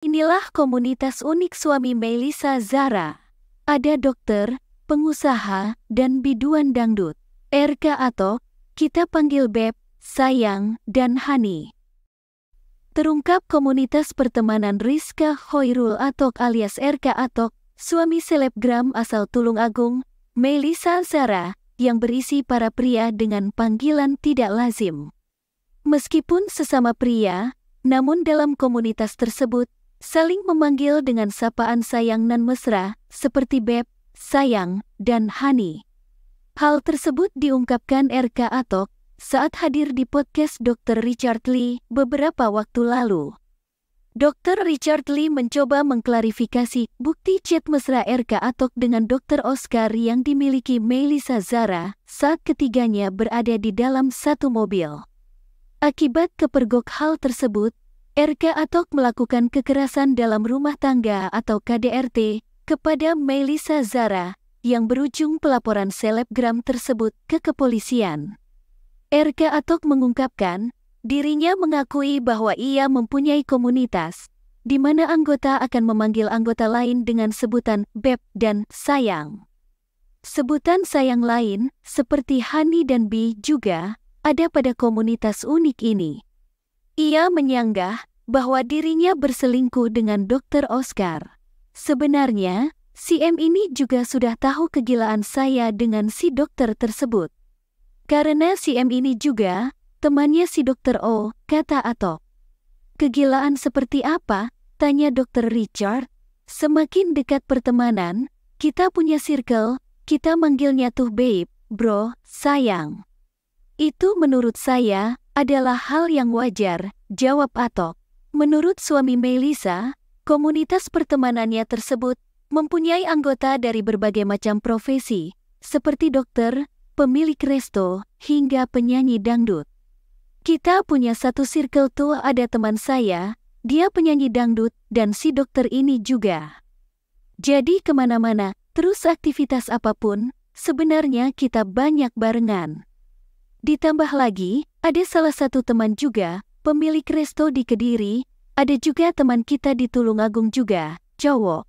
Inilah komunitas unik suami Melisa Zara. Ada dokter, pengusaha, dan biduan dangdut. RK atau kita panggil Beb, Sayang, dan Hani. Terungkap komunitas pertemanan Rizka Khairul Atok alias RK Atok, suami selebgram asal Tulung Agung, Melisa Zara, yang berisi para pria dengan panggilan tidak lazim. Meskipun sesama pria, namun dalam komunitas tersebut, saling memanggil dengan sapaan sayang nan mesra seperti Beb, Sayang, dan Hani. Hal tersebut diungkapkan RK Atok saat hadir di podcast Dr. Richard Lee beberapa waktu lalu. Dr. Richard Lee mencoba mengklarifikasi bukti chat mesra RK Atok dengan Dr. Oscar yang dimiliki Melisa Zara saat ketiganya berada di dalam satu mobil. Akibat kepergok hal tersebut, RK Atok melakukan kekerasan dalam rumah tangga atau KDRT kepada Melisa Zara yang berujung pelaporan selebgram tersebut ke kepolisian. RK Atok mengungkapkan, dirinya mengakui bahwa ia mempunyai komunitas di mana anggota akan memanggil anggota lain dengan sebutan Beb dan Sayang. Sebutan sayang lain, seperti Hani dan Bi juga, ada pada komunitas unik ini. Ia menyanggah bahwa dirinya berselingkuh dengan Dr. Oscar. Sebenarnya, CM ini juga sudah tahu kegilaan saya dengan si dokter tersebut. Karena CM ini juga, temannya si Dr. O, kata Atok. Kegilaan seperti apa? Tanya Dr. Richard. Semakin dekat pertemanan, kita punya circle, kita manggilnya tuh babe, bro, sayang. Itu menurut saya adalah hal yang wajar, jawab Atok. Menurut suami Melisa, komunitas pertemanannya tersebut mempunyai anggota dari berbagai macam profesi, seperti dokter, pemilik resto, hingga penyanyi dangdut. Kita punya satu circle tua ada teman saya, dia penyanyi dangdut, dan si dokter ini juga. Jadi kemana-mana, terus aktivitas apapun, sebenarnya kita banyak barengan. Ditambah lagi, ada salah satu teman juga pemilik resto di Kediri, ada juga teman kita di Tulungagung juga, cowok.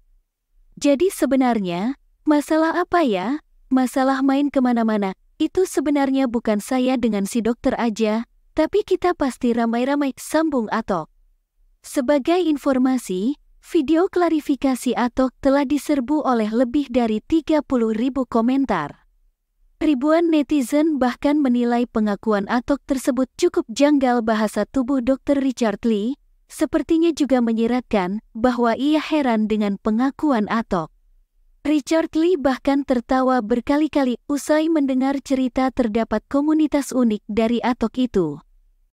Jadi sebenarnya, masalah apa ya? Masalah main kemana-mana, itu sebenarnya bukan saya dengan si dokter aja, tapi kita pasti ramai-ramai sambung Atok. Sebagai informasi, video klarifikasi Atok telah diserbu oleh lebih dari 30 ribu komentar. Ribuan netizen bahkan menilai pengakuan Atok tersebut cukup janggal bahasa tubuh Dr. Richard Lee, sepertinya juga menyiratkan bahwa ia heran dengan pengakuan Atok. Richard Lee bahkan tertawa berkali-kali usai mendengar cerita terdapat komunitas unik dari Atok itu.